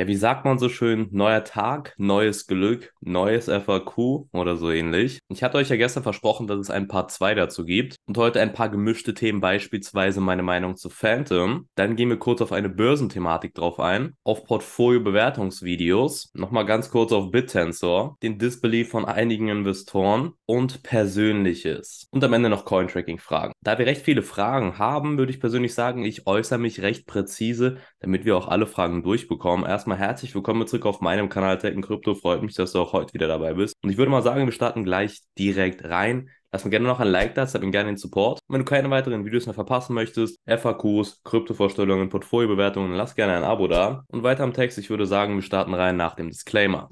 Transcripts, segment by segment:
ja, wie sagt man so schön, neuer Tag, neues Glück, neues FAQ oder so ähnlich. Ich hatte euch ja gestern versprochen, dass es ein Part 2 dazu gibt und heute ein paar gemischte Themen, beispielsweise meine Meinung zu Phantom. Dann gehen wir kurz auf eine Börsenthematik drauf ein, auf Portfolio-Bewertungsvideos, nochmal ganz kurz auf BitTensor, den Disbelief von einigen Investoren und Persönliches. Und am Ende noch Cointracking-Fragen. Da wir recht viele Fragen haben, würde ich persönlich sagen, ich äußere mich recht präzise, damit wir auch alle Fragen durchbekommen. Erstmal erstmal herzlich willkommen zurück auf meinem Kanal Tech Krypto. Freut mich, dass du auch heute wieder dabei bist. Und ich würde mal sagen, wir starten gleich direkt rein. Lass mir gerne noch ein Like da, zeig mir gerne den Support. Und wenn du keine weiteren Videos mehr verpassen möchtest, FAQs, Kryptovorstellungen, Portfoliobewertungen, lass gerne ein Abo da. Und weiter am Text, ich würde sagen, wir starten rein nach dem Disclaimer.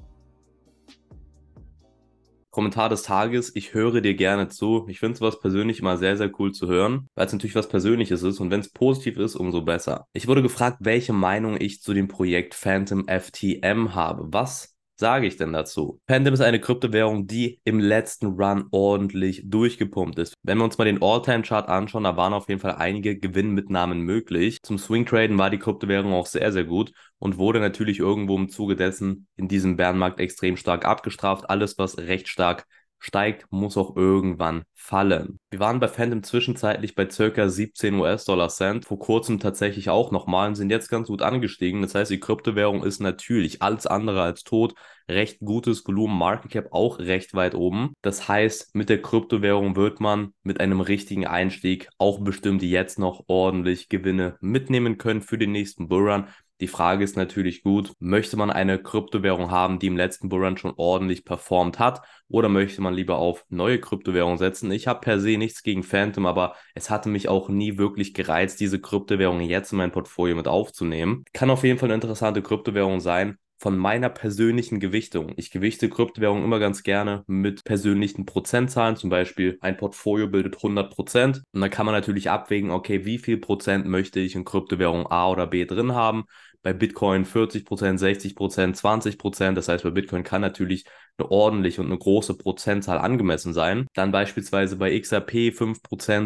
Kommentar des Tages, ich höre dir gerne zu. Ich finde sowas persönlich immer sehr, sehr cool zu hören, weil es natürlich was Persönliches ist und wenn es positiv ist, umso besser. Ich wurde gefragt, welche Meinung ich zu dem Projekt Phantom FTM habe. Was sage ich denn dazu? Pandem ist eine Kryptowährung, die im letzten Run ordentlich durchgepumpt ist. Wenn wir uns mal den All-Time-Chart anschauen, da waren auf jeden Fall einige Gewinnmitnahmen möglich. Zum Swing-Traden war die Kryptowährung auch sehr, sehr gut und wurde natürlich irgendwo im Zuge dessen in diesem Bärenmarkt extrem stark abgestraft. Alles, was recht stark steigt, muss auch irgendwann fallen. Wir waren bei Phantom zwischenzeitlich bei circa 17 US-Dollar Cent, vor kurzem tatsächlich auch nochmal und sind jetzt ganz gut angestiegen. Das heißt, die Kryptowährung ist natürlich alles andere als tot. Recht gutes Volumen, Market Cap auch recht weit oben. Das heißt, mit der Kryptowährung wird man mit einem richtigen Einstieg auch bestimmt jetzt noch ordentlich Gewinne mitnehmen können für den nächsten Bullrun. Die Frage ist natürlich gut, möchte man eine Kryptowährung haben, die im letzten Bullrun schon ordentlich performt hat oder möchte man lieber auf neue Kryptowährungen setzen? Ich habe per se nichts gegen Phantom, aber es hatte mich auch nie wirklich gereizt, diese Kryptowährung jetzt in mein Portfolio mit aufzunehmen. Kann auf jeden Fall eine interessante Kryptowährung sein, von meiner persönlichen Gewichtung. Ich gewichte Kryptowährungen immer ganz gerne mit persönlichen Prozentzahlen. Zum Beispiel ein Portfolio bildet 100 Prozent. Und dann kann man natürlich abwägen, okay, wie viel Prozent möchte ich in Kryptowährung A oder B drin haben bei Bitcoin 40 60 20 Das heißt, bei Bitcoin kann natürlich eine ordentliche und eine große Prozentzahl angemessen sein. Dann beispielsweise bei XRP 5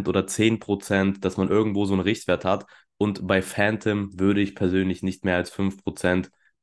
oder 10 dass man irgendwo so einen Richtwert hat. Und bei Phantom würde ich persönlich nicht mehr als 5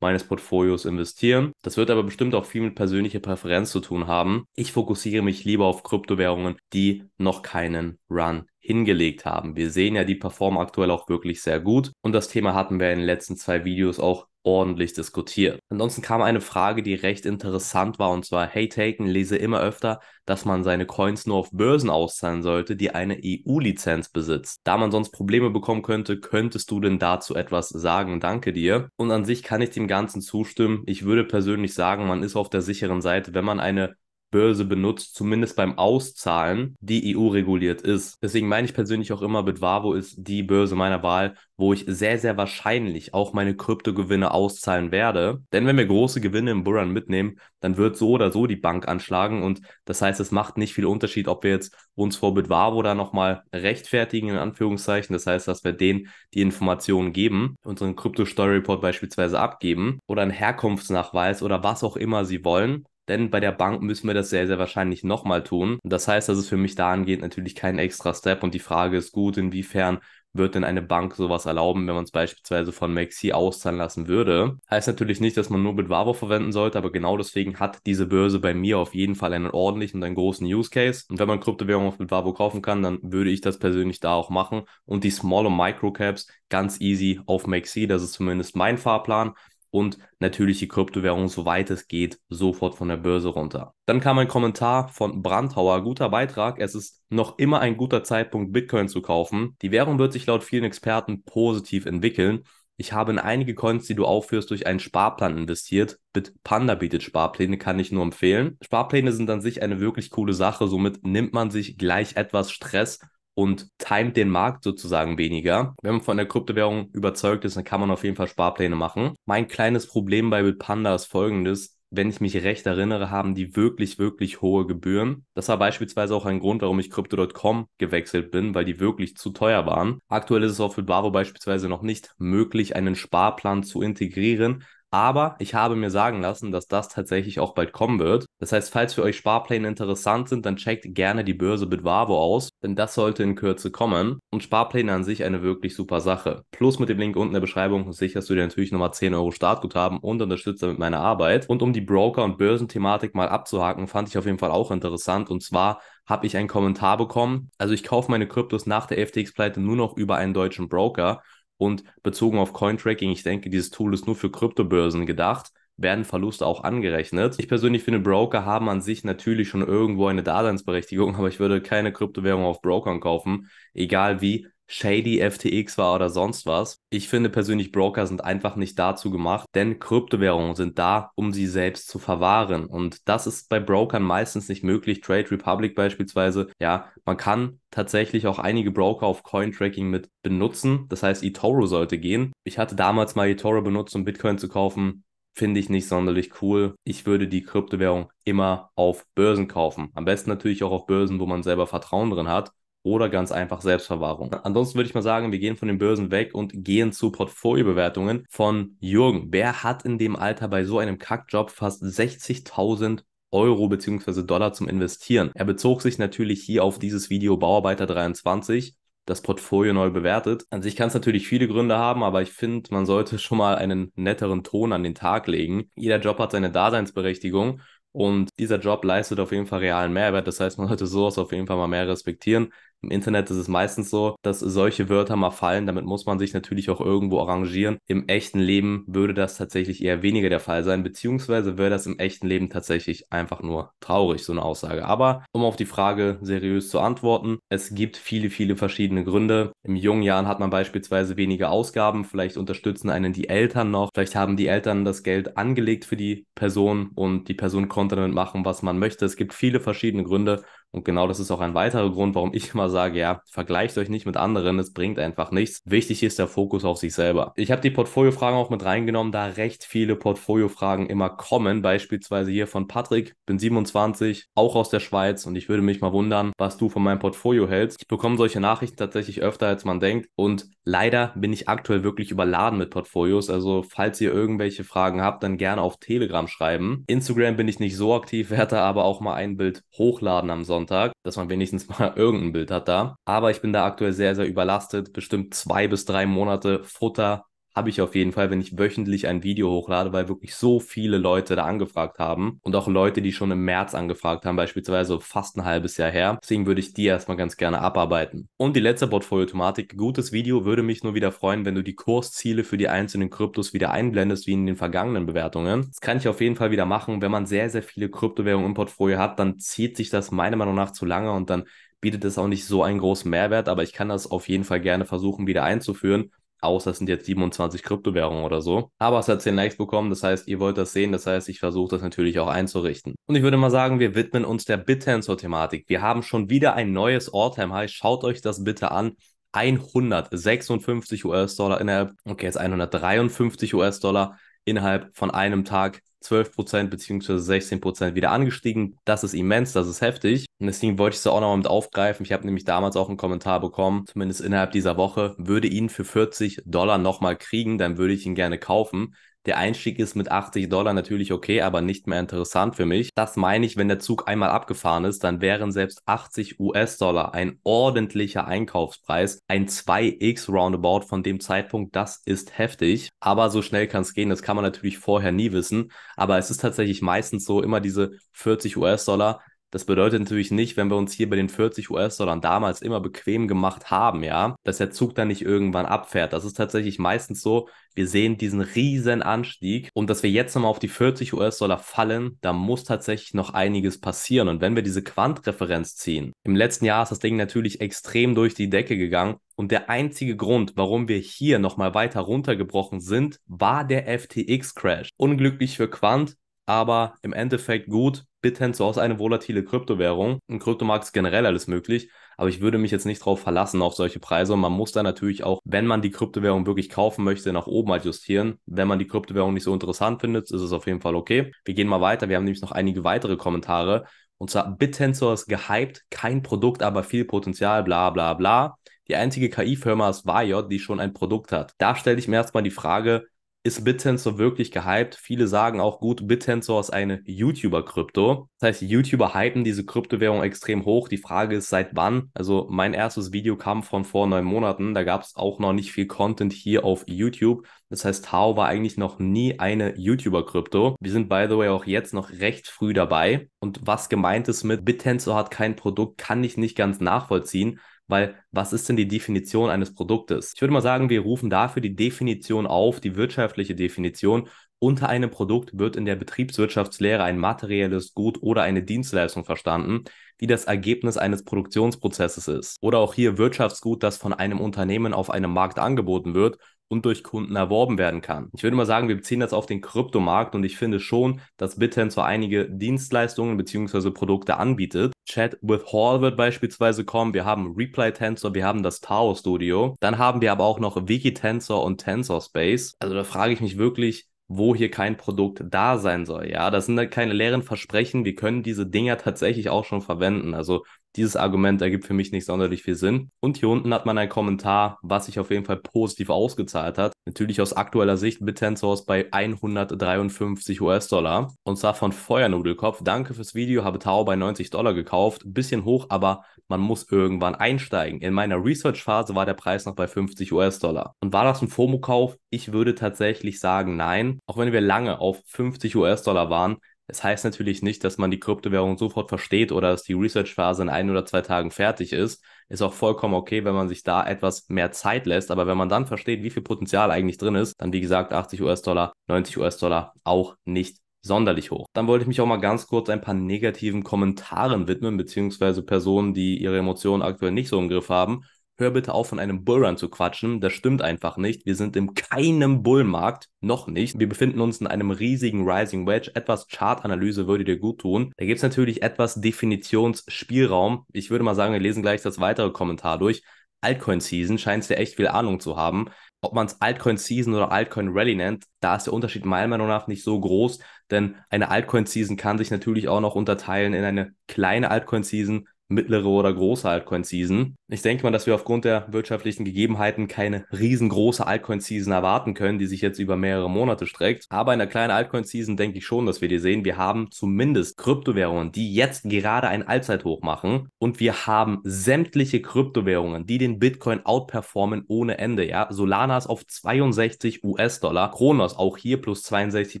meines Portfolios investieren. Das wird aber bestimmt auch viel mit persönlicher Präferenz zu tun haben. Ich fokussiere mich lieber auf Kryptowährungen, die noch keinen Run hingelegt haben. Wir sehen ja, die performen aktuell auch wirklich sehr gut. Und das Thema hatten wir in den letzten zwei Videos auch ordentlich diskutiert. Ansonsten kam eine Frage, die recht interessant war, und zwar, hey Taken, lese immer öfter, dass man seine Coins nur auf Börsen auszahlen sollte, die eine EU-Lizenz besitzt. Da man sonst Probleme bekommen könnte, könntest du denn dazu etwas sagen? Danke dir. Und an sich kann ich dem Ganzen zustimmen. Ich würde persönlich sagen, man ist auf der sicheren Seite, wenn man eine Börse benutzt, zumindest beim Auszahlen, die EU-reguliert ist. Deswegen meine ich persönlich auch immer, Bitwavo ist die Börse meiner Wahl, wo ich sehr, sehr wahrscheinlich auch meine Kryptogewinne auszahlen werde. Denn wenn wir große Gewinne im Bullrun mitnehmen, dann wird so oder so die Bank anschlagen und das heißt, es macht nicht viel Unterschied, ob wir jetzt uns vor Bitwavo da nochmal rechtfertigen, in Anführungszeichen. Das heißt, dass wir denen die Informationen geben, unseren Krypto-Steuer-Report beispielsweise abgeben oder einen Herkunftsnachweis oder was auch immer sie wollen. Denn bei der Bank müssen wir das sehr, sehr wahrscheinlich nochmal tun. Das heißt, das ist für mich dahingehend natürlich kein extra Step und die Frage ist gut, inwiefern wird denn eine Bank sowas erlauben, wenn man es beispielsweise von Maxi auszahlen lassen würde? Heißt natürlich nicht, dass man nur mit Bitwavo verwenden sollte, aber genau deswegen hat diese Börse bei mir auf jeden Fall einen ordentlichen und einen großen Use Case. Und wenn man Kryptowährungen mit Bitwavo kaufen kann, dann würde ich das persönlich da auch machen. Und die Small- und Microcaps ganz easy auf Maxi, das ist zumindest mein Fahrplan und natürlich die Kryptowährung, soweit es geht, sofort von der Börse runter. Dann kam ein Kommentar von Brandhauer, guter Beitrag, es ist noch immer ein guter Zeitpunkt, Bitcoin zu kaufen. Die Währung wird sich laut vielen Experten positiv entwickeln. Ich habe in einige Coins, die du aufführst, durch einen Sparplan investiert. Bitpanda bietet Sparpläne, kann ich nur empfehlen. Sparpläne sind an sich eine wirklich coole Sache, somit nimmt man sich gleich etwas Stress und timet den Markt sozusagen weniger. Wenn man von der Kryptowährung überzeugt ist, dann kann man auf jeden Fall Sparpläne machen. Mein kleines Problem bei Bitpanda ist folgendes. Wenn ich mich recht erinnere, haben die wirklich, wirklich hohe Gebühren. Das war beispielsweise auch ein Grund, warum ich Crypto.com gewechselt bin, weil die wirklich zu teuer waren. Aktuell ist es auch für Bravo beispielsweise noch nicht möglich, einen Sparplan zu integrieren. Aber ich habe mir sagen lassen, dass das tatsächlich auch bald kommen wird. Das heißt, falls für euch Sparpläne interessant sind, dann checkt gerne die Börse Bitwavo aus, denn das sollte in Kürze kommen. Und Sparpläne an sich eine wirklich super Sache. Plus mit dem Link unten in der Beschreibung sicherst du dir natürlich nochmal 10 Euro Startguthaben und unterstützt damit meine Arbeit. Und um die Broker- und Börsenthematik mal abzuhaken, fand ich auf jeden Fall auch interessant. Und zwar habe ich einen Kommentar bekommen. Also ich kaufe meine Kryptos nach der FTX-Pleite nur noch über einen deutschen Broker. Und bezogen auf Cointracking, ich denke, dieses Tool ist nur für Kryptobörsen gedacht, werden Verluste auch angerechnet. Ich persönlich finde, Broker haben an sich natürlich schon irgendwo eine Daseinsberechtigung, aber ich würde keine Kryptowährung auf Brokern kaufen, egal wie, shady FTX war oder sonst was. Ich finde persönlich, Broker sind einfach nicht dazu gemacht, denn Kryptowährungen sind da, um sie selbst zu verwahren. Und das ist bei Brokern meistens nicht möglich. Trade Republic beispielsweise, ja, man kann tatsächlich auch einige Broker auf Cointracking mit benutzen. Das heißt, eToro sollte gehen. Ich hatte damals mal eToro benutzt, um Bitcoin zu kaufen finde ich nicht sonderlich cool. Ich würde die Kryptowährung immer auf Börsen kaufen. Am besten natürlich auch auf Börsen, wo man selber Vertrauen drin hat oder ganz einfach Selbstverwahrung. Ansonsten würde ich mal sagen, wir gehen von den Börsen weg und gehen zu Portfoliobewertungen von Jürgen. Wer hat in dem Alter bei so einem Kackjob fast 60.000 Euro bzw. Dollar zum Investieren? Er bezog sich natürlich hier auf dieses Video Bauarbeiter 23 das Portfolio neu bewertet. An sich kann es natürlich viele Gründe haben, aber ich finde, man sollte schon mal einen netteren Ton an den Tag legen. Jeder Job hat seine Daseinsberechtigung und dieser Job leistet auf jeden Fall realen Mehrwert. Das heißt, man sollte sowas auf jeden Fall mal mehr respektieren. Im Internet ist es meistens so, dass solche Wörter mal fallen. Damit muss man sich natürlich auch irgendwo arrangieren. Im echten Leben würde das tatsächlich eher weniger der Fall sein, beziehungsweise wäre das im echten Leben tatsächlich einfach nur traurig, so eine Aussage. Aber um auf die Frage seriös zu antworten, es gibt viele, viele verschiedene Gründe. Im jungen Jahren hat man beispielsweise weniger Ausgaben, vielleicht unterstützen einen die Eltern noch, vielleicht haben die Eltern das Geld angelegt für die Person und die Person konnte damit machen, was man möchte. Es gibt viele verschiedene Gründe und genau das ist auch ein weiterer Grund, warum ich immer sage, ja, vergleicht euch nicht mit anderen, es bringt einfach nichts. Wichtig ist der Fokus auf sich selber. Ich habe die Portfoliofragen auch mit reingenommen, da recht viele Portfoliofragen immer kommen, beispielsweise hier von Patrick, bin 27, auch aus der Schweiz und ich würde mich mal wundern, was du von meinem Portfolio hältst. Ich bekomme solche Nachrichten tatsächlich öfter, als man denkt und leider bin ich aktuell wirklich überladen mit Portfolios, also falls ihr irgendwelche Fragen habt, dann gerne auf Telegram schreiben. Instagram bin ich nicht so aktiv, werde aber auch mal ein Bild hochladen am Sonntag. Sonntag, dass man wenigstens mal irgendein Bild hat da. Aber ich bin da aktuell sehr, sehr überlastet. Bestimmt zwei bis drei Monate Futter habe ich auf jeden Fall, wenn ich wöchentlich ein Video hochlade, weil wirklich so viele Leute da angefragt haben und auch Leute, die schon im März angefragt haben, beispielsweise fast ein halbes Jahr her. Deswegen würde ich die erstmal ganz gerne abarbeiten. Und die letzte Portfolio-Thematik, gutes Video, würde mich nur wieder freuen, wenn du die Kursziele für die einzelnen Kryptos wieder einblendest, wie in den vergangenen Bewertungen. Das kann ich auf jeden Fall wieder machen. Wenn man sehr, sehr viele Kryptowährungen im Portfolio hat, dann zieht sich das meiner Meinung nach zu lange und dann bietet es auch nicht so einen großen Mehrwert, aber ich kann das auf jeden Fall gerne versuchen wieder einzuführen außer es sind jetzt 27 Kryptowährungen oder so. Aber es hat 10 Likes bekommen, das heißt, ihr wollt das sehen, das heißt, ich versuche das natürlich auch einzurichten. Und ich würde mal sagen, wir widmen uns der BitTensor-Thematik. Wir haben schon wieder ein neues All-Time-High, schaut euch das bitte an. 156 US-Dollar innerhalb, okay, jetzt 153 US-Dollar innerhalb von einem Tag. 12% bzw. 16% wieder angestiegen. Das ist immens, das ist heftig. Und deswegen wollte ich es auch nochmal mit aufgreifen. Ich habe nämlich damals auch einen Kommentar bekommen, zumindest innerhalb dieser Woche, würde ihn für 40 Dollar nochmal kriegen, dann würde ich ihn gerne kaufen. Der Einstieg ist mit 80 Dollar natürlich okay, aber nicht mehr interessant für mich. Das meine ich, wenn der Zug einmal abgefahren ist, dann wären selbst 80 US-Dollar ein ordentlicher Einkaufspreis. Ein 2x Roundabout von dem Zeitpunkt, das ist heftig. Aber so schnell kann es gehen, das kann man natürlich vorher nie wissen. Aber es ist tatsächlich meistens so, immer diese 40 US-Dollar das bedeutet natürlich nicht, wenn wir uns hier bei den 40 US-Dollar damals immer bequem gemacht haben, ja, dass der Zug dann nicht irgendwann abfährt. Das ist tatsächlich meistens so, wir sehen diesen riesen Anstieg und dass wir jetzt nochmal auf die 40 US-Dollar fallen, da muss tatsächlich noch einiges passieren. Und wenn wir diese Quantreferenz ziehen, im letzten Jahr ist das Ding natürlich extrem durch die Decke gegangen. Und der einzige Grund, warum wir hier nochmal weiter runtergebrochen sind, war der FTX-Crash. Unglücklich für Quant, aber im Endeffekt gut, Bitten zu Hause eine volatile Kryptowährung. Ein Kryptomarkt ist generell alles möglich, aber ich würde mich jetzt nicht drauf verlassen auf solche Preise. Und man muss da natürlich auch, wenn man die Kryptowährung wirklich kaufen möchte, nach oben adjustieren. Halt wenn man die Kryptowährung nicht so interessant findet, ist es auf jeden Fall okay. Wir gehen mal weiter. Wir haben nämlich noch einige weitere Kommentare. Und zwar BitTensor ist gehypt, kein Produkt, aber viel Potenzial, bla bla bla. Die einzige KI-Firma ist Vajot, die schon ein Produkt hat. Da stelle ich mir erstmal die Frage, ist BitTensor wirklich gehypt? Viele sagen auch gut, BitTensor ist eine YouTuber-Krypto. Das heißt, YouTuber hypen diese Kryptowährung extrem hoch. Die Frage ist, seit wann? Also mein erstes Video kam von vor neun Monaten. Da gab es auch noch nicht viel Content hier auf YouTube. Das heißt, Tau war eigentlich noch nie eine YouTuber-Krypto. Wir sind, by the way, auch jetzt noch recht früh dabei. Und was gemeint ist mit BitTensor hat kein Produkt, kann ich nicht ganz nachvollziehen weil was ist denn die Definition eines Produktes? Ich würde mal sagen, wir rufen dafür die Definition auf, die wirtschaftliche Definition. Unter einem Produkt wird in der Betriebswirtschaftslehre ein materielles Gut oder eine Dienstleistung verstanden, die das Ergebnis eines Produktionsprozesses ist. Oder auch hier Wirtschaftsgut, das von einem Unternehmen auf einem Markt angeboten wird und durch Kunden erworben werden kann. Ich würde mal sagen, wir beziehen das auf den Kryptomarkt und ich finde schon, dass Bitcoin zwar einige Dienstleistungen bzw. Produkte anbietet. Chat with Hall wird beispielsweise kommen. Wir haben Reply Tensor, wir haben das Tao Studio. Dann haben wir aber auch noch Wiki Tensor und Tensor Space. Also da frage ich mich wirklich, wo hier kein Produkt da sein soll. Ja, das sind halt keine leeren Versprechen. Wir können diese Dinger tatsächlich auch schon verwenden. Also dieses Argument ergibt für mich nicht sonderlich viel Sinn. Und hier unten hat man einen Kommentar, was sich auf jeden Fall positiv ausgezahlt hat. Natürlich aus aktueller Sicht BitTenSource bei 153 US-Dollar. Und zwar von Feuernudelkopf. Danke fürs Video, habe Tau bei 90 Dollar gekauft. Bisschen hoch, aber man muss irgendwann einsteigen. In meiner Research-Phase war der Preis noch bei 50 US-Dollar. Und war das ein FOMO-Kauf? Ich würde tatsächlich sagen, nein. Auch wenn wir lange auf 50 US-Dollar waren, es das heißt natürlich nicht, dass man die Kryptowährung sofort versteht oder dass die Research-Phase in ein oder zwei Tagen fertig ist. Ist auch vollkommen okay, wenn man sich da etwas mehr Zeit lässt. Aber wenn man dann versteht, wie viel Potenzial eigentlich drin ist, dann wie gesagt 80 US-Dollar, 90 US-Dollar auch nicht sonderlich hoch. Dann wollte ich mich auch mal ganz kurz ein paar negativen Kommentaren widmen, beziehungsweise Personen, die ihre Emotionen aktuell nicht so im Griff haben. Hör bitte auf, von einem Bullrun zu quatschen. Das stimmt einfach nicht. Wir sind in keinem Bullmarkt. Noch nicht. Wir befinden uns in einem riesigen Rising Wedge. Etwas Chartanalyse würde dir gut tun. Da gibt es natürlich etwas Definitionsspielraum. Ich würde mal sagen, wir lesen gleich das weitere Kommentar durch. Altcoin Season scheint sehr echt viel Ahnung zu haben ob man es Altcoin Season oder Altcoin Rally nennt, da ist der Unterschied meiner Meinung nach nicht so groß, denn eine Altcoin Season kann sich natürlich auch noch unterteilen in eine kleine Altcoin Season, mittlere oder große Altcoin Season. Ich denke mal, dass wir aufgrund der wirtschaftlichen Gegebenheiten keine riesengroße Altcoin-Season erwarten können, die sich jetzt über mehrere Monate streckt. Aber in der kleinen Altcoin-Season denke ich schon, dass wir die sehen. Wir haben zumindest Kryptowährungen, die jetzt gerade ein Allzeithoch machen. Und wir haben sämtliche Kryptowährungen, die den Bitcoin outperformen ohne Ende. Ja, Solana ist auf 62 US-Dollar. Kronos auch hier plus 62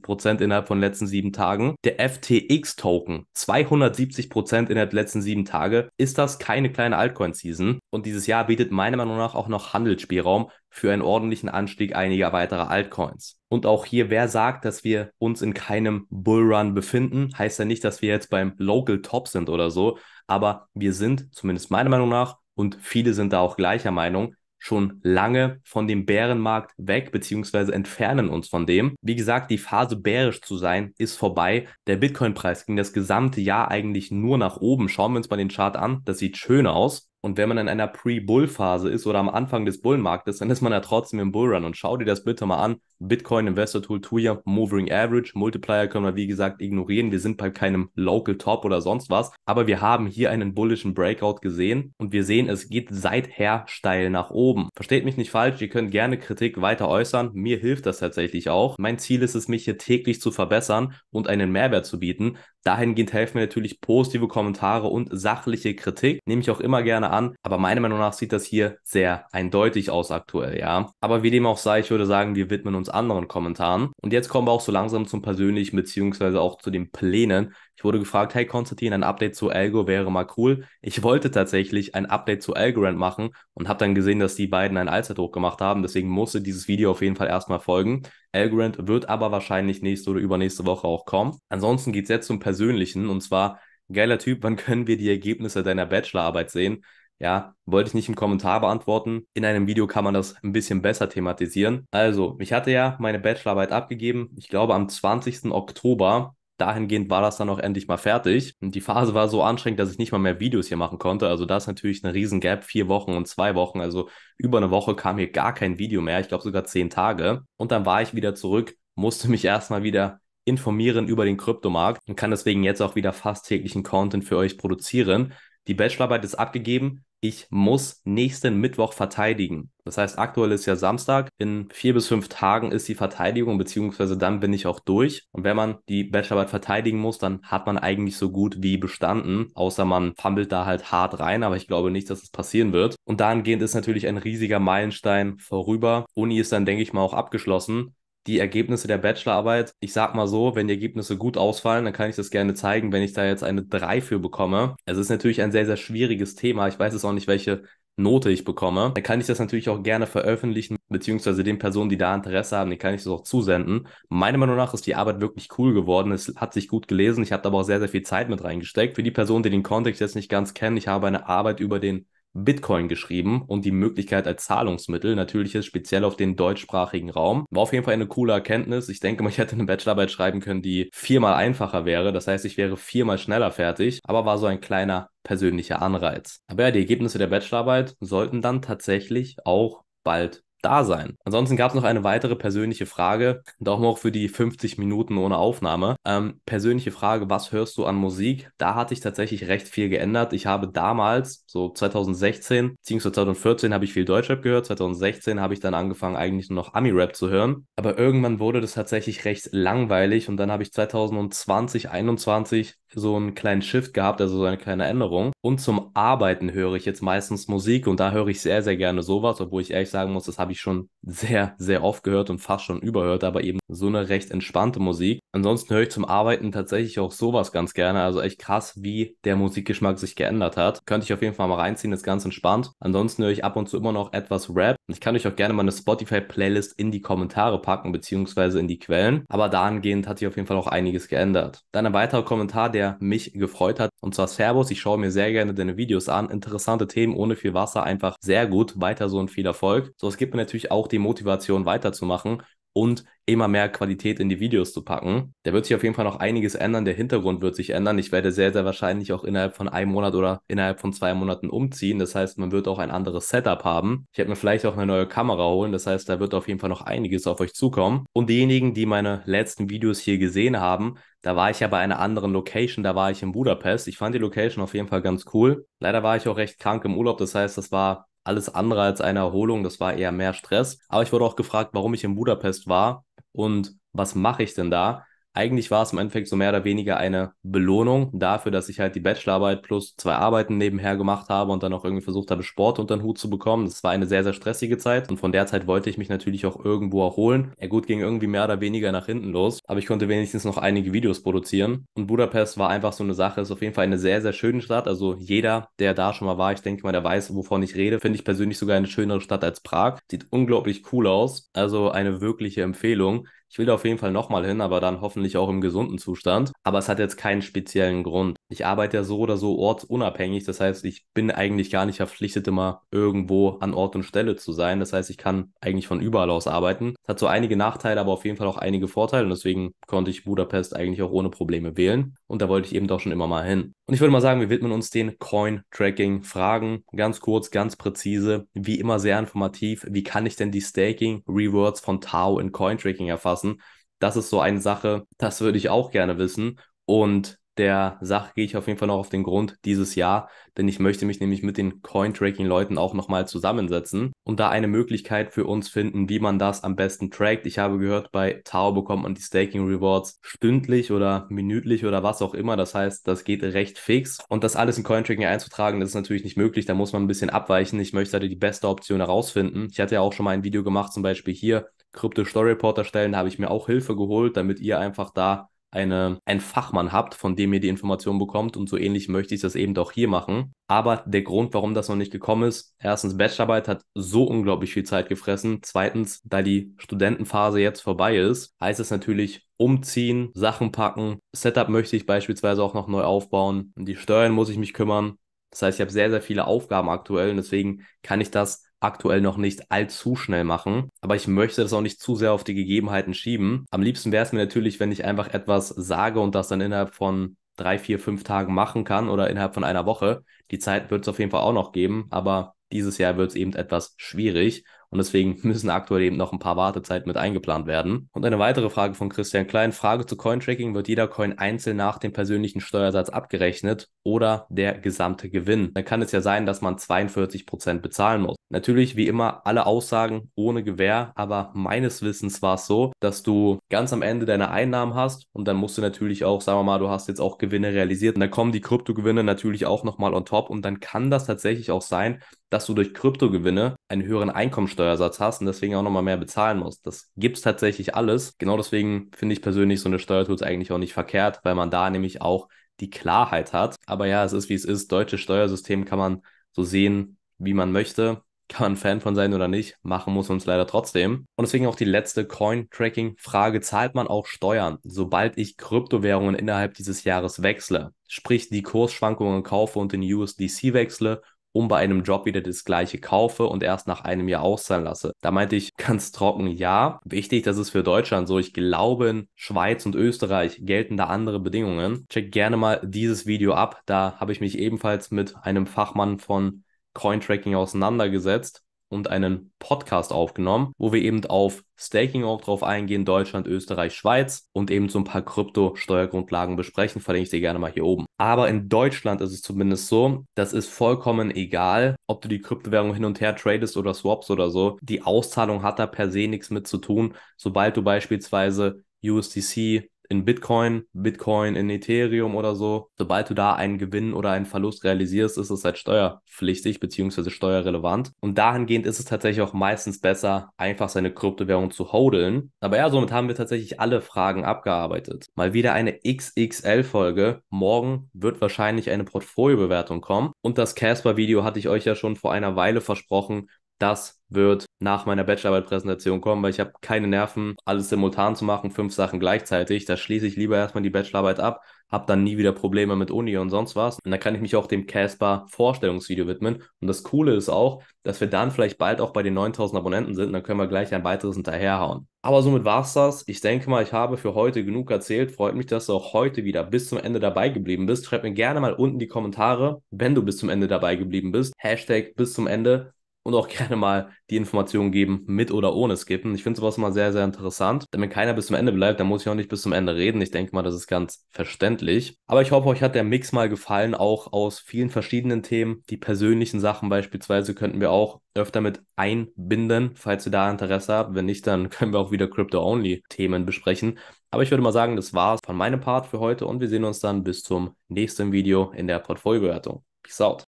Prozent innerhalb von letzten sieben Tagen. Der FTX-Token 270 Prozent innerhalb letzten sieben Tage. Ist das keine kleine Altcoin-Season? Und dieses Jahr bietet meiner Meinung nach auch noch Handelsspielraum für einen ordentlichen Anstieg einiger weiterer Altcoins. Und auch hier, wer sagt, dass wir uns in keinem Bullrun befinden, heißt ja nicht, dass wir jetzt beim Local Top sind oder so. Aber wir sind, zumindest meiner Meinung nach, und viele sind da auch gleicher Meinung, schon lange von dem Bärenmarkt weg beziehungsweise entfernen uns von dem. Wie gesagt, die Phase bärisch zu sein ist vorbei. Der Bitcoin-Preis ging das gesamte Jahr eigentlich nur nach oben. Schauen wir uns mal den Chart an, das sieht schön aus. Und wenn man in einer Pre-Bull-Phase ist oder am Anfang des Bullenmarktes, dann ist man ja trotzdem im Bullrun. Und schau dir das bitte mal an, Bitcoin Investor Tool, Tuya, Moving Average, Multiplier können wir wie gesagt ignorieren. Wir sind bei keinem Local Top oder sonst was, aber wir haben hier einen bullischen Breakout gesehen und wir sehen, es geht seither steil nach oben. Versteht mich nicht falsch, ihr könnt gerne Kritik weiter äußern. Mir hilft das tatsächlich auch. Mein Ziel ist es, mich hier täglich zu verbessern und einen Mehrwert zu bieten. Dahingehend helfen mir natürlich positive Kommentare und sachliche Kritik. Nehme ich auch immer gerne an, aber meiner Meinung nach sieht das hier sehr eindeutig aus aktuell, ja. Aber wie dem auch sei, ich würde sagen, wir widmen uns anderen Kommentaren. Und jetzt kommen wir auch so langsam zum Persönlichen, beziehungsweise auch zu den Plänen. Ich wurde gefragt, hey Konstantin, ein Update zu Algo wäre mal cool. Ich wollte tatsächlich ein Update zu Algorand machen und habe dann gesehen, dass die beiden einen Allzeithoch gemacht haben. Deswegen musste dieses Video auf jeden Fall erstmal folgen. Algorand wird aber wahrscheinlich nächste oder übernächste Woche auch kommen. Ansonsten geht es jetzt zum Persönlichen und zwar, geiler Typ, wann können wir die Ergebnisse deiner Bachelorarbeit sehen? Ja, wollte ich nicht im Kommentar beantworten. In einem Video kann man das ein bisschen besser thematisieren. Also, ich hatte ja meine Bachelorarbeit abgegeben. Ich glaube, am 20. Oktober dahingehend war das dann auch endlich mal fertig. Und die Phase war so anstrengend, dass ich nicht mal mehr Videos hier machen konnte. Also das ist natürlich eine riesen Gap, vier Wochen und zwei Wochen. Also über eine Woche kam hier gar kein Video mehr. Ich glaube sogar zehn Tage. Und dann war ich wieder zurück, musste mich erstmal wieder informieren über den Kryptomarkt und kann deswegen jetzt auch wieder fast täglichen Content für euch produzieren. Die Bachelorarbeit ist abgegeben ich muss nächsten Mittwoch verteidigen. Das heißt, aktuell ist ja Samstag. In vier bis fünf Tagen ist die Verteidigung, beziehungsweise dann bin ich auch durch. Und wenn man die Bachelorarbeit verteidigen muss, dann hat man eigentlich so gut wie bestanden, außer man fummelt da halt hart rein. Aber ich glaube nicht, dass es das passieren wird. Und dahingehend ist natürlich ein riesiger Meilenstein vorüber. Uni ist dann, denke ich mal, auch abgeschlossen die Ergebnisse der Bachelorarbeit. Ich sag mal so, wenn die Ergebnisse gut ausfallen, dann kann ich das gerne zeigen, wenn ich da jetzt eine 3 für bekomme. Es ist natürlich ein sehr, sehr schwieriges Thema. Ich weiß jetzt auch nicht, welche Note ich bekomme. Dann kann ich das natürlich auch gerne veröffentlichen, beziehungsweise den Personen, die da Interesse haben, die kann ich das auch zusenden. Meiner Meinung nach ist die Arbeit wirklich cool geworden. Es hat sich gut gelesen. Ich habe da aber auch sehr, sehr viel Zeit mit reingesteckt. Für die Personen, die den Kontext jetzt nicht ganz kennen, ich habe eine Arbeit über den Bitcoin geschrieben und die Möglichkeit als Zahlungsmittel, natürlich ist speziell auf den deutschsprachigen Raum. War auf jeden Fall eine coole Erkenntnis. Ich denke mal, ich hätte eine Bachelorarbeit schreiben können, die viermal einfacher wäre. Das heißt, ich wäre viermal schneller fertig, aber war so ein kleiner persönlicher Anreiz. Aber ja, die Ergebnisse der Bachelorarbeit sollten dann tatsächlich auch bald da sein. Ansonsten gab es noch eine weitere persönliche Frage, darum auch für die 50 Minuten ohne Aufnahme. Ähm, persönliche Frage, was hörst du an Musik? Da hatte ich tatsächlich recht viel geändert. Ich habe damals, so 2016, beziehungsweise 2014 habe ich viel Deutschrap gehört, 2016 habe ich dann angefangen eigentlich nur noch Ami-Rap zu hören, aber irgendwann wurde das tatsächlich recht langweilig und dann habe ich 2020, 2021 so einen kleinen Shift gehabt, also so eine kleine Änderung. Und zum Arbeiten höre ich jetzt meistens Musik und da höre ich sehr, sehr gerne sowas, obwohl ich ehrlich sagen muss, das habe habe ich schon sehr, sehr oft gehört und fast schon überhört, aber eben so eine recht entspannte Musik. Ansonsten höre ich zum Arbeiten tatsächlich auch sowas ganz gerne. Also echt krass, wie der Musikgeschmack sich geändert hat. Könnte ich auf jeden Fall mal reinziehen, ist ganz entspannt. Ansonsten höre ich ab und zu immer noch etwas Rap. Ich kann euch auch gerne meine Spotify-Playlist in die Kommentare packen, beziehungsweise in die Quellen. Aber dahingehend hat sich auf jeden Fall auch einiges geändert. Dann ein weiterer Kommentar, der mich gefreut hat, und zwar Servus. Ich schaue mir sehr gerne deine Videos an. Interessante Themen ohne viel Wasser, einfach sehr gut. Weiter so und viel Erfolg. So, es gibt mir natürlich auch die Motivation weiterzumachen und immer mehr Qualität in die Videos zu packen. Da wird sich auf jeden Fall noch einiges ändern. Der Hintergrund wird sich ändern. Ich werde sehr, sehr wahrscheinlich auch innerhalb von einem Monat oder innerhalb von zwei Monaten umziehen. Das heißt, man wird auch ein anderes Setup haben. Ich werde mir vielleicht auch eine neue Kamera holen. Das heißt, da wird auf jeden Fall noch einiges auf euch zukommen. Und diejenigen, die meine letzten Videos hier gesehen haben, da war ich ja bei einer anderen Location, da war ich in Budapest. Ich fand die Location auf jeden Fall ganz cool. Leider war ich auch recht krank im Urlaub, das heißt, das war alles andere als eine Erholung. Das war eher mehr Stress. Aber ich wurde auch gefragt, warum ich in Budapest war und was mache ich denn da? eigentlich war es im Endeffekt so mehr oder weniger eine Belohnung dafür, dass ich halt die Bachelorarbeit plus zwei Arbeiten nebenher gemacht habe und dann auch irgendwie versucht habe, Sport unter den Hut zu bekommen. Das war eine sehr, sehr stressige Zeit und von der Zeit wollte ich mich natürlich auch irgendwo erholen. Ja gut, ging irgendwie mehr oder weniger nach hinten los, aber ich konnte wenigstens noch einige Videos produzieren. Und Budapest war einfach so eine Sache, ist auf jeden Fall eine sehr, sehr schöne Stadt. Also jeder, der da schon mal war, ich denke mal, der weiß, wovon ich rede. Finde ich persönlich sogar eine schönere Stadt als Prag. Sieht unglaublich cool aus. Also eine wirkliche Empfehlung. Ich will da auf jeden Fall nochmal hin, aber dann hoffentlich auch im gesunden Zustand. Aber es hat jetzt keinen speziellen Grund. Ich arbeite ja so oder so ortsunabhängig. Das heißt, ich bin eigentlich gar nicht verpflichtet, immer irgendwo an Ort und Stelle zu sein. Das heißt, ich kann eigentlich von überall aus arbeiten. Das hat so einige Nachteile, aber auf jeden Fall auch einige Vorteile. Und deswegen konnte ich Budapest eigentlich auch ohne Probleme wählen. Und da wollte ich eben doch schon immer mal hin. Und ich würde mal sagen, wir widmen uns den Coin-Tracking-Fragen. Ganz kurz, ganz präzise, wie immer sehr informativ. Wie kann ich denn die Staking-Rewards von Tau in Coin-Tracking erfassen? passen. Das ist so eine Sache, das würde ich auch gerne wissen. Und der Sache gehe ich auf jeden Fall noch auf den Grund dieses Jahr, denn ich möchte mich nämlich mit den cointracking leuten auch nochmal zusammensetzen und da eine Möglichkeit für uns finden, wie man das am besten trackt. Ich habe gehört, bei Tau bekommt man die Staking-Rewards stündlich oder minütlich oder was auch immer. Das heißt, das geht recht fix. Und das alles in Cointracking einzutragen, das ist natürlich nicht möglich. Da muss man ein bisschen abweichen. Ich möchte da die beste Option herausfinden. Ich hatte ja auch schon mal ein Video gemacht, zum Beispiel hier Crypto Story Report erstellen, habe ich mir auch Hilfe geholt, damit ihr einfach da eine, einen Fachmann habt, von dem ihr die Informationen bekommt. Und so ähnlich möchte ich das eben auch hier machen. Aber der Grund, warum das noch nicht gekommen ist, erstens, Bachelorarbeit hat so unglaublich viel Zeit gefressen. Zweitens, da die Studentenphase jetzt vorbei ist, heißt es natürlich umziehen, Sachen packen. Setup möchte ich beispielsweise auch noch neu aufbauen. Um die Steuern muss ich mich kümmern. Das heißt, ich habe sehr, sehr viele Aufgaben aktuell und deswegen kann ich das aktuell noch nicht allzu schnell machen, aber ich möchte das auch nicht zu sehr auf die Gegebenheiten schieben. Am liebsten wäre es mir natürlich, wenn ich einfach etwas sage und das dann innerhalb von drei, vier, fünf Tagen machen kann oder innerhalb von einer Woche. Die Zeit wird es auf jeden Fall auch noch geben, aber dieses Jahr wird es eben etwas schwierig und deswegen müssen aktuell eben noch ein paar Wartezeiten mit eingeplant werden. Und eine weitere Frage von Christian Klein. Frage zu Cointracking. Wird jeder Coin einzeln nach dem persönlichen Steuersatz abgerechnet oder der gesamte Gewinn? Dann kann es ja sein, dass man 42% Prozent bezahlen muss. Natürlich, wie immer, alle Aussagen ohne Gewähr. Aber meines Wissens war es so, dass du ganz am Ende deine Einnahmen hast und dann musst du natürlich auch, sagen wir mal, du hast jetzt auch Gewinne realisiert und dann kommen die Kryptogewinne natürlich auch nochmal on top und dann kann das tatsächlich auch sein, dass du durch Kryptogewinne einen höheren Einkommensteuersatz hast und deswegen auch nochmal mehr bezahlen musst. Das gibt es tatsächlich alles. Genau deswegen finde ich persönlich so eine Steuertools eigentlich auch nicht verkehrt, weil man da nämlich auch die Klarheit hat. Aber ja, es ist wie es ist. Deutsches Steuersystem kann man so sehen, wie man möchte. Kann man Fan von sein oder nicht, machen muss man es leider trotzdem. Und deswegen auch die letzte Coin-Tracking-Frage: Zahlt man auch Steuern, sobald ich Kryptowährungen innerhalb dieses Jahres wechsle? Sprich, die Kursschwankungen kaufe und den USDC wechsle um bei einem Job wieder das gleiche kaufe und erst nach einem Jahr auszahlen lasse. Da meinte ich ganz trocken, ja, wichtig, das ist für Deutschland so. Ich glaube, in Schweiz und Österreich gelten da andere Bedingungen. Check gerne mal dieses Video ab. Da habe ich mich ebenfalls mit einem Fachmann von Cointracking auseinandergesetzt und einen Podcast aufgenommen, wo wir eben auf Staking auch drauf eingehen, Deutschland, Österreich, Schweiz und eben so ein paar Krypto-Steuergrundlagen besprechen. Verlinke ich dir gerne mal hier oben. Aber in Deutschland ist es zumindest so, das ist vollkommen egal, ob du die Kryptowährung hin und her tradest oder swaps oder so. Die Auszahlung hat da per se nichts mit zu tun. Sobald du beispielsweise USDC in Bitcoin, Bitcoin in Ethereum oder so. Sobald du da einen Gewinn oder einen Verlust realisierst, ist es halt steuerpflichtig bzw. steuerrelevant. Und dahingehend ist es tatsächlich auch meistens besser, einfach seine Kryptowährung zu hodeln. Aber ja, somit haben wir tatsächlich alle Fragen abgearbeitet. Mal wieder eine XXL-Folge. Morgen wird wahrscheinlich eine Portfoliobewertung kommen. Und das Casper-Video hatte ich euch ja schon vor einer Weile versprochen das wird nach meiner Bachelorarbeit-Präsentation kommen, weil ich habe keine Nerven, alles simultan zu machen, fünf Sachen gleichzeitig. Da schließe ich lieber erstmal die Bachelorarbeit ab, habe dann nie wieder Probleme mit Uni und sonst was. Und dann kann ich mich auch dem Casper-Vorstellungsvideo widmen. Und das Coole ist auch, dass wir dann vielleicht bald auch bei den 9000 Abonnenten sind. Und dann können wir gleich ein weiteres hinterherhauen. Aber somit war es das. Ich denke mal, ich habe für heute genug erzählt. Freut mich, dass du auch heute wieder bis zum Ende dabei geblieben bist. Schreib mir gerne mal unten die Kommentare, wenn du bis zum Ende dabei geblieben bist. Hashtag bis zum Ende und auch gerne mal die Informationen geben, mit oder ohne Skippen. Ich finde sowas mal sehr, sehr interessant. Damit keiner bis zum Ende bleibt, dann muss ich auch nicht bis zum Ende reden. Ich denke mal, das ist ganz verständlich. Aber ich hoffe, euch hat der Mix mal gefallen, auch aus vielen verschiedenen Themen. Die persönlichen Sachen beispielsweise könnten wir auch öfter mit einbinden, falls ihr da Interesse habt. Wenn nicht, dann können wir auch wieder Crypto-Only-Themen besprechen. Aber ich würde mal sagen, das war's von meinem Part für heute und wir sehen uns dann bis zum nächsten Video in der Portfoliobewertung. Peace out.